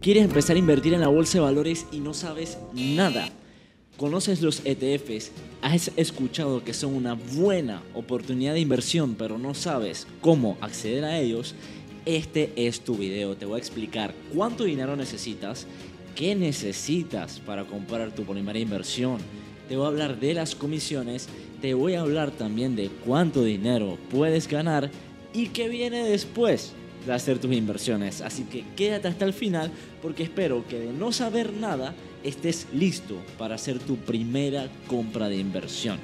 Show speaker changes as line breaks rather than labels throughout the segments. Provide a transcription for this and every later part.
¿Quieres empezar a invertir en la bolsa de valores y no sabes nada? ¿Conoces los ETFs? ¿Has escuchado que son una buena oportunidad de inversión pero no sabes cómo acceder a ellos? Este es tu video. Te voy a explicar cuánto dinero necesitas, qué necesitas para comprar tu primera inversión. Te voy a hablar de las comisiones, te voy a hablar también de cuánto dinero puedes ganar y qué viene después de hacer tus inversiones. Así que quédate hasta el final porque espero que de no saber nada estés listo para hacer tu primera compra de inversión.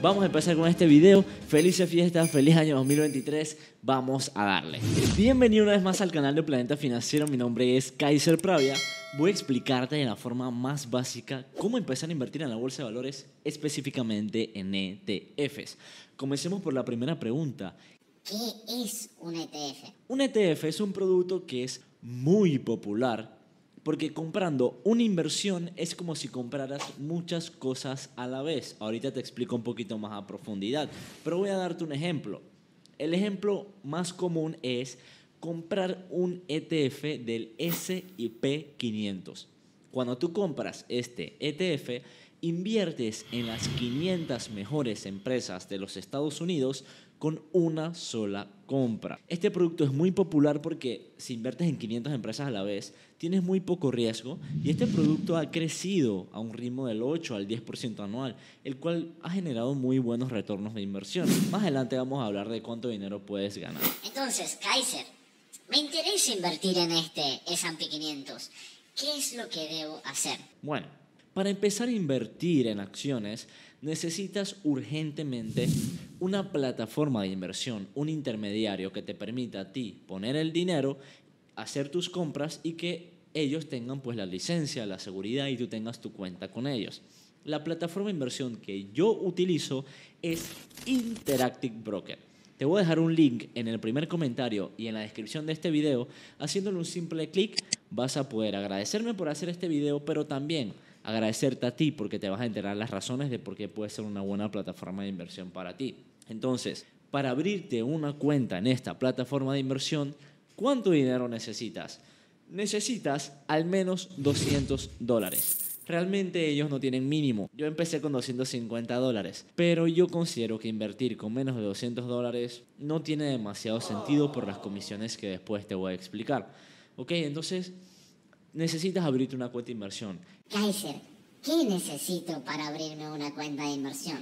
Vamos a empezar con este video. feliz fiesta feliz año 2023. Vamos a darle. Bienvenido una vez más al canal de Planeta Financiero. Mi nombre es Kaiser Pravia. Voy a explicarte de la forma más básica cómo empezar a invertir en la bolsa de valores, específicamente en ETFs. Comencemos por la primera pregunta. ¿Qué es un ETF? Un ETF es un producto que es muy popular porque comprando una inversión es como si compraras muchas cosas a la vez. Ahorita te explico un poquito más a profundidad, pero voy a darte un ejemplo. El ejemplo más común es comprar un ETF del SIP 500. Cuando tú compras este ETF, inviertes en las 500 mejores empresas de los Estados Unidos con una sola compra. Este producto es muy popular porque si inviertes en 500 empresas a la vez, tienes muy poco riesgo y este producto ha crecido a un ritmo del 8 al 10% anual, el cual ha generado muy buenos retornos de inversión. Más adelante vamos a hablar de cuánto dinero puedes ganar. Entonces, Kaiser, me interesa invertir en este S&P 500 ¿Qué es lo que debo hacer? Bueno, para empezar a invertir en acciones, necesitas urgentemente una plataforma de inversión, un intermediario que te permita a ti poner el dinero, hacer tus compras y que ellos tengan pues la licencia, la seguridad y tú tengas tu cuenta con ellos. La plataforma de inversión que yo utilizo es Interactive Broker. Te voy a dejar un link en el primer comentario y en la descripción de este video haciéndole un simple clic vas a poder agradecerme por hacer este video, pero también agradecerte a ti porque te vas a enterar las razones de por qué puede ser una buena plataforma de inversión para ti. Entonces, para abrirte una cuenta en esta plataforma de inversión, ¿cuánto dinero necesitas? Necesitas al menos 200 dólares. Realmente ellos no tienen mínimo. Yo empecé con 250 dólares, pero yo considero que invertir con menos de 200 dólares no tiene demasiado sentido por las comisiones que después te voy a explicar. ¿Ok? Entonces, necesitas abrirte una cuenta de inversión. Kaiser, ¿qué necesito para abrirme una cuenta de inversión?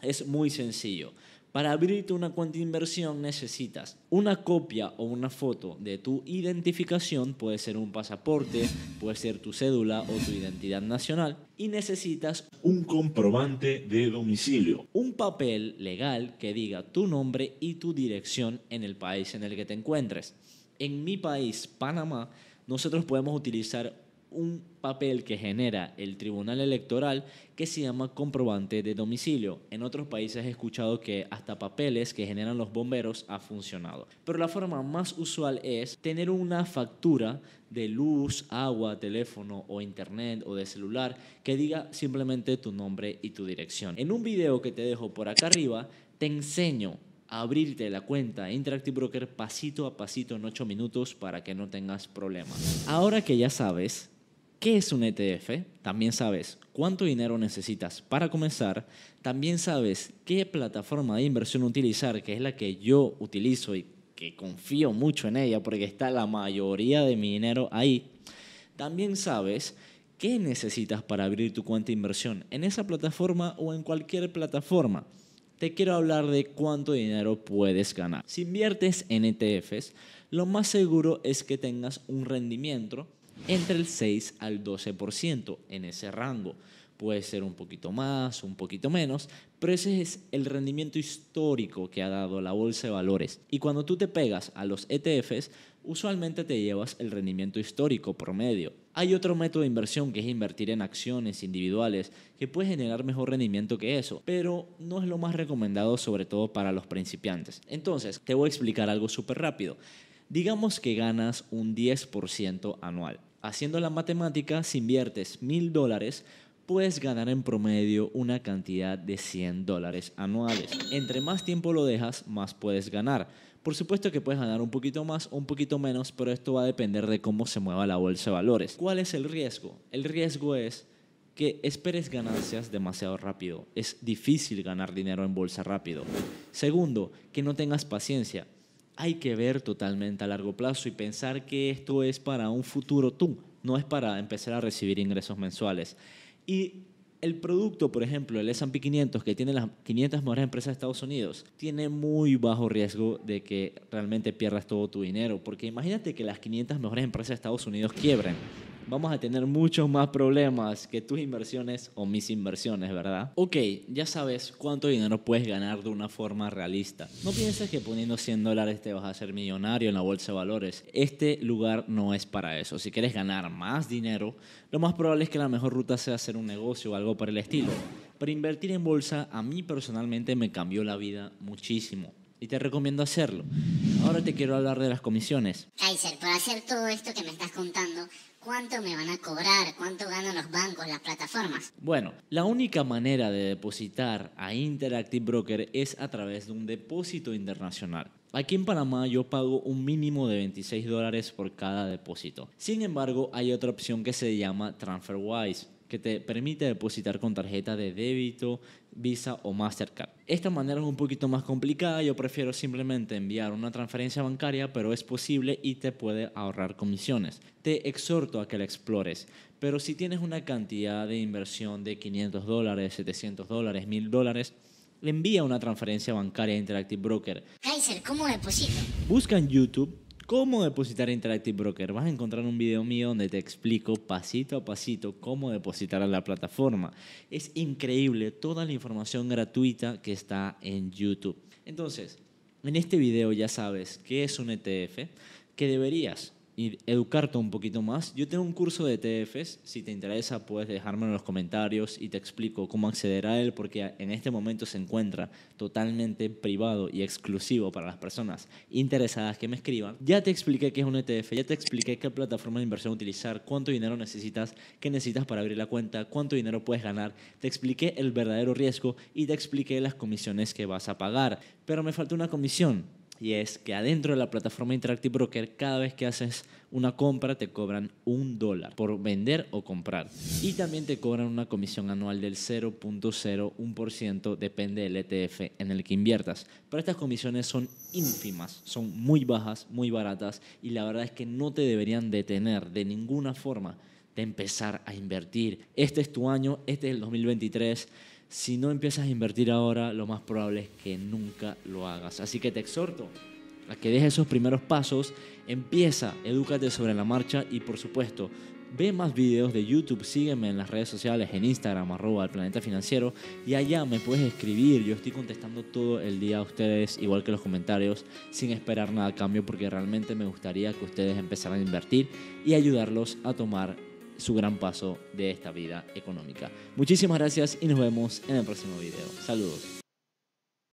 Es muy sencillo. Para abrirte una cuenta de inversión necesitas una copia o una foto de tu identificación, puede ser un pasaporte, puede ser tu cédula o tu identidad nacional, y necesitas un comprobante de domicilio. Un papel legal que diga tu nombre y tu dirección en el país en el que te encuentres en mi país, Panamá, nosotros podemos utilizar un papel que genera el Tribunal Electoral que se llama comprobante de domicilio. En otros países he escuchado que hasta papeles que generan los bomberos ha funcionado. Pero la forma más usual es tener una factura de luz, agua, teléfono o internet o de celular que diga simplemente tu nombre y tu dirección. En un video que te dejo por acá arriba te enseño abrirte la cuenta Interactive Broker pasito a pasito en 8 minutos para que no tengas problemas. Ahora que ya sabes qué es un ETF, también sabes cuánto dinero necesitas para comenzar, también sabes qué plataforma de inversión utilizar, que es la que yo utilizo y que confío mucho en ella porque está la mayoría de mi dinero ahí. También sabes qué necesitas para abrir tu cuenta de inversión en esa plataforma o en cualquier plataforma quiero hablar de cuánto dinero puedes ganar. Si inviertes en ETFs, lo más seguro es que tengas un rendimiento entre el 6 al 12% en ese rango. Puede ser un poquito más, un poquito menos, pero ese es el rendimiento histórico que ha dado la bolsa de valores. Y cuando tú te pegas a los ETFs, usualmente te llevas el rendimiento histórico promedio, hay otro método de inversión que es invertir en acciones individuales que puede generar mejor rendimiento que eso, pero no es lo más recomendado sobre todo para los principiantes. Entonces, te voy a explicar algo súper rápido. Digamos que ganas un 10% anual. Haciendo la matemática, si inviertes mil dólares, puedes ganar en promedio una cantidad de 100 dólares anuales. Entre más tiempo lo dejas, más puedes ganar. Por supuesto que puedes ganar un poquito más o un poquito menos, pero esto va a depender de cómo se mueva la bolsa de valores. ¿Cuál es el riesgo? El riesgo es que esperes ganancias demasiado rápido. Es difícil ganar dinero en bolsa rápido. Segundo, que no tengas paciencia. Hay que ver totalmente a largo plazo y pensar que esto es para un futuro tú, no es para empezar a recibir ingresos mensuales. Y el producto, por ejemplo, el S&P 500, que tiene las 500 mejores empresas de Estados Unidos, tiene muy bajo riesgo de que realmente pierdas todo tu dinero. Porque imagínate que las 500 mejores empresas de Estados Unidos quiebren vamos a tener muchos más problemas que tus inversiones o mis inversiones, ¿verdad? Ok, ya sabes cuánto dinero puedes ganar de una forma realista. No pienses que poniendo 100 dólares te vas a hacer millonario en la bolsa de valores. Este lugar no es para eso. Si quieres ganar más dinero, lo más probable es que la mejor ruta sea hacer un negocio o algo por el estilo. Pero invertir en bolsa a mí personalmente me cambió la vida muchísimo y te recomiendo hacerlo. Ahora te quiero hablar de las comisiones. Kaiser, por hacer todo esto que me estás contando, ¿cuánto me van a cobrar? ¿Cuánto ganan los bancos, las plataformas? Bueno, la única manera de depositar a Interactive Broker es a través de un depósito internacional. Aquí en Panamá yo pago un mínimo de 26 dólares por cada depósito. Sin embargo, hay otra opción que se llama TransferWise que te permite depositar con tarjeta de débito, Visa o Mastercard. Esta manera es un poquito más complicada, yo prefiero simplemente enviar una transferencia bancaria, pero es posible y te puede ahorrar comisiones. Te exhorto a que la explores, pero si tienes una cantidad de inversión de 500 dólares, 700 dólares, 1000 dólares, envía una transferencia bancaria a Interactive Broker. Kaiser, ¿cómo deposito? Busca en YouTube ¿Cómo depositar Interactive Broker? Vas a encontrar un video mío donde te explico pasito a pasito cómo depositar a la plataforma. Es increíble toda la información gratuita que está en YouTube. Entonces, en este video ya sabes qué es un ETF, que deberías y educarte un poquito más. Yo tengo un curso de ETFs, si te interesa puedes dejarme en los comentarios y te explico cómo acceder a él porque en este momento se encuentra totalmente privado y exclusivo para las personas interesadas que me escriban. Ya te expliqué qué es un ETF, ya te expliqué qué plataforma de inversión utilizar, cuánto dinero necesitas, qué necesitas para abrir la cuenta, cuánto dinero puedes ganar, te expliqué el verdadero riesgo y te expliqué las comisiones que vas a pagar, pero me faltó una comisión y es que adentro de la plataforma Interactive Broker cada vez que haces una compra te cobran un dólar por vender o comprar y también te cobran una comisión anual del 0.01% depende del ETF en el que inviertas. Pero estas comisiones son ínfimas, son muy bajas, muy baratas y la verdad es que no te deberían detener de ninguna forma de empezar a invertir. Este es tu año, este es el 2023 si no empiezas a invertir ahora, lo más probable es que nunca lo hagas. Así que te exhorto a que dejes esos primeros pasos, empieza, edúcate sobre la marcha y por supuesto, ve más videos de YouTube, sígueme en las redes sociales, en Instagram, arroba el planeta financiero y allá me puedes escribir, yo estoy contestando todo el día a ustedes, igual que los comentarios, sin esperar nada a cambio porque realmente me gustaría que ustedes empezaran a invertir y ayudarlos a tomar su gran paso de esta vida económica. Muchísimas gracias y nos vemos en el próximo video. Saludos.